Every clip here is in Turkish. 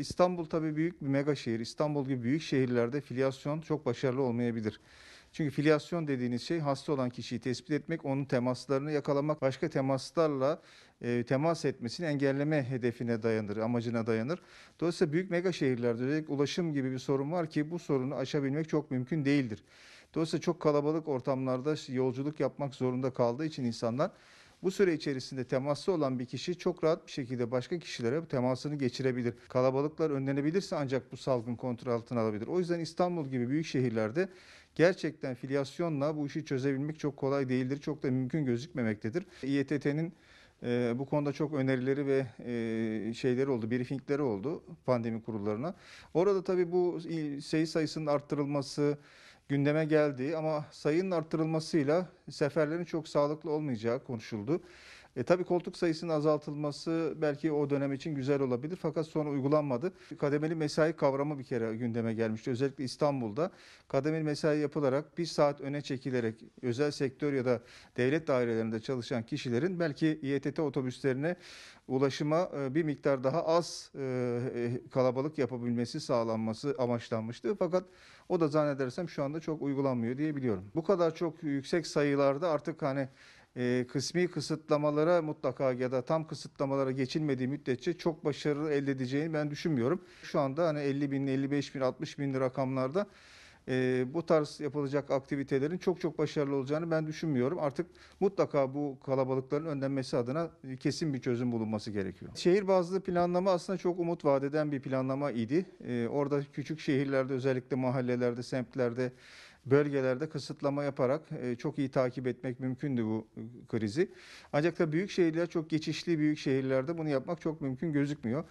İstanbul tabii büyük bir mega şehir. İstanbul gibi büyük şehirlerde filyasyon çok başarılı olmayabilir. Çünkü filyasyon dediğiniz şey hasta olan kişiyi tespit etmek, onun temaslarını yakalamak, başka temaslarla e, temas etmesini engelleme hedefine dayanır, amacına dayanır. Dolayısıyla büyük mega şehirlerde özellikle ulaşım gibi bir sorun var ki bu sorunu aşabilmek çok mümkün değildir. Dolayısıyla çok kalabalık ortamlarda yolculuk yapmak zorunda kaldığı için insanlar bu süre içerisinde temaslı olan bir kişi çok rahat bir şekilde başka kişilere temasını geçirebilir. Kalabalıklar önlenebilirse ancak bu salgın kontrol altına alabilir. O yüzden İstanbul gibi büyük şehirlerde gerçekten filyasyonla bu işi çözebilmek çok kolay değildir. Çok da mümkün gözükmemektedir. İETT'nin e, bu konuda çok önerileri ve e, şeyleri oldu, briefingleri oldu pandemi kurullarına. Orada tabii bu sayı sayısının arttırılması, gündeme geldi, ama sayının artırılmasıyla seferlerin çok sağlıklı olmayacağı konuşuldu. E, tabii koltuk sayısının azaltılması belki o dönem için güzel olabilir fakat sonra uygulanmadı. Kademeli mesai kavramı bir kere gündeme gelmişti. Özellikle İstanbul'da kademeli mesai yapılarak bir saat öne çekilerek özel sektör ya da devlet dairelerinde çalışan kişilerin belki İETT otobüslerine ulaşıma e, bir miktar daha az e, e, kalabalık yapabilmesi sağlanması amaçlanmıştı. Fakat o da zannedersem şu anda çok uygulanmıyor diyebiliyorum. Bu kadar çok yüksek sayılarda artık hani e, kısmi kısıtlamalara mutlaka ya da tam kısıtlamalara geçilmediği müddetçe çok başarı elde edeceğini ben düşünmüyorum. Şu anda hani 50 bin, 55 bin, 60 bin rakamlarda e, bu tarz yapılacak aktivitelerin çok çok başarılı olacağını ben düşünmüyorum. Artık mutlaka bu kalabalıkların önlenmesi adına e, kesin bir çözüm bulunması gerekiyor. Şehir bazlı planlama aslında çok umut vadeden bir planlama idi. E, orada küçük şehirlerde özellikle mahallelerde, semtlerde bölgelerde kısıtlama yaparak e, çok iyi takip etmek mümkündü bu e, krizi. Ancak da büyük şehirler çok geçişli büyük şehirlerde bunu yapmak çok mümkün gözükmüyor.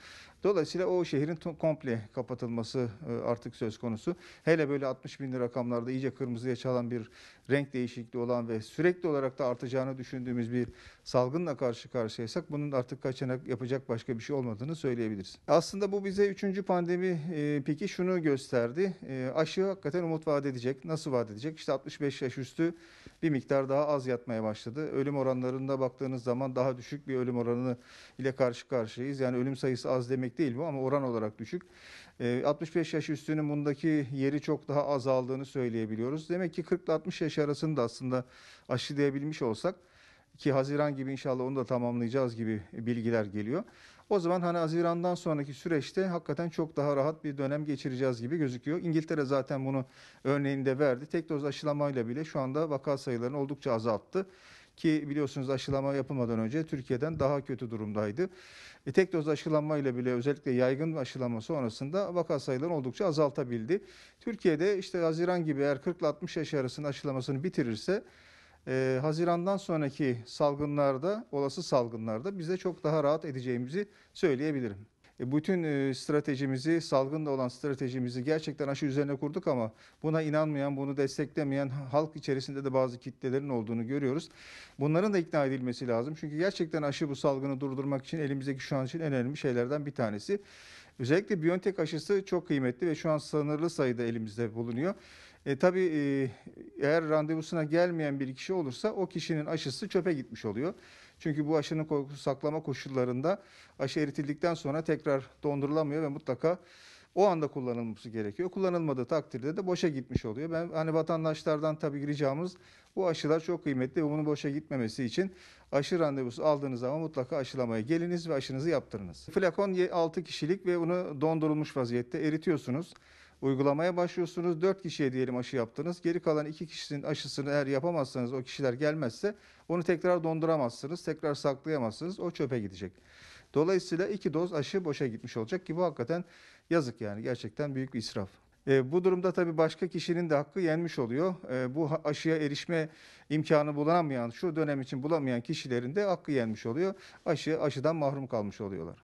Dolayısıyla o şehrin komple kapatılması e, artık söz konusu. Hele böyle 60 bin rakamlarda iyice kırmızıya çalan bir renk değişikliği olan ve sürekli olarak da artacağını düşündüğümüz bir salgınla karşı karşıyaysak bunun artık kaçanak yapacak başka bir şey olmadığını söyleyebiliriz. Aslında bu bize üçüncü pandemi peki şunu gösterdi. Aşı hakikaten umut vaat edecek. Nasıl nasıl vaat edecek? İşte 65 yaş üstü bir miktar daha az yatmaya başladı. Ölüm oranlarında baktığınız zaman daha düşük bir ölüm oranı ile karşı karşıyayız. Yani ölüm sayısı az demek değil bu ama oran olarak düşük. 65 ee, yaş üstünün bundaki yeri çok daha azaldığını söyleyebiliyoruz. Demek ki 40 ile 60 yaş arasında aslında aşılayabilmiş olsak ki Haziran gibi inşallah onu da tamamlayacağız gibi bilgiler geliyor. O zaman hani Haziran'dan sonraki süreçte hakikaten çok daha rahat bir dönem geçireceğiz gibi gözüküyor. İngiltere zaten bunu örneğinde verdi. Tek doz aşılamayla bile şu anda vaka sayılarını oldukça azalttı. Ki biliyorsunuz aşılama yapılmadan önce Türkiye'den daha kötü durumdaydı. E, tek doz aşılama ile bile özellikle yaygın aşılama sonrasında vaka sayılarını oldukça azaltabildi. Türkiye'de işte Haziran gibi eğer 40 ile 60 yaş arasında aşılamasını bitirirse e, Haziran'dan sonraki salgınlarda, olası salgınlarda bize çok daha rahat edeceğimizi söyleyebilirim. E, bütün e, stratejimizi, salgında olan stratejimizi gerçekten aşı üzerine kurduk ama buna inanmayan, bunu desteklemeyen halk içerisinde de bazı kitlelerin olduğunu görüyoruz. Bunların da ikna edilmesi lazım. Çünkü gerçekten aşı bu salgını durdurmak için elimizdeki şu an için en önemli şeylerden bir tanesi. Özellikle Biontech aşısı çok kıymetli ve şu an sınırlı sayıda elimizde bulunuyor. E, tabii e, eğer randevusuna gelmeyen bir kişi olursa o kişinin aşısı çöpe gitmiş oluyor. Çünkü bu aşının saklama koşullarında aşı eritildikten sonra tekrar dondurulamıyor ve mutlaka o anda kullanılması gerekiyor. Kullanılmadığı takdirde de boşa gitmiş oluyor. Ben hani vatandaşlardan tabii ricamız bu aşılar çok kıymetli ve bunun boşa gitmemesi için aşı randevusu aldığınız zaman mutlaka aşılamaya geliniz ve aşınızı yaptırınız. Flakon 6 kişilik ve onu dondurulmuş vaziyette eritiyorsunuz uygulamaya başlıyorsunuz. 4 kişiye diyelim aşı yaptınız. Geri kalan 2 kişinin aşısını eğer yapamazsanız o kişiler gelmezse onu tekrar donduramazsınız. Tekrar saklayamazsınız. O çöpe gidecek. Dolayısıyla 2 doz aşı boşa gitmiş olacak ki bu hakikaten yazık yani gerçekten büyük bir israf. E, bu durumda tabii başka kişinin de hakkı yenmiş oluyor. E, bu aşıya erişme imkanı bulamayan, şu dönem için bulamayan kişilerin de hakkı yenmiş oluyor. Aşı aşıdan mahrum kalmış oluyorlar.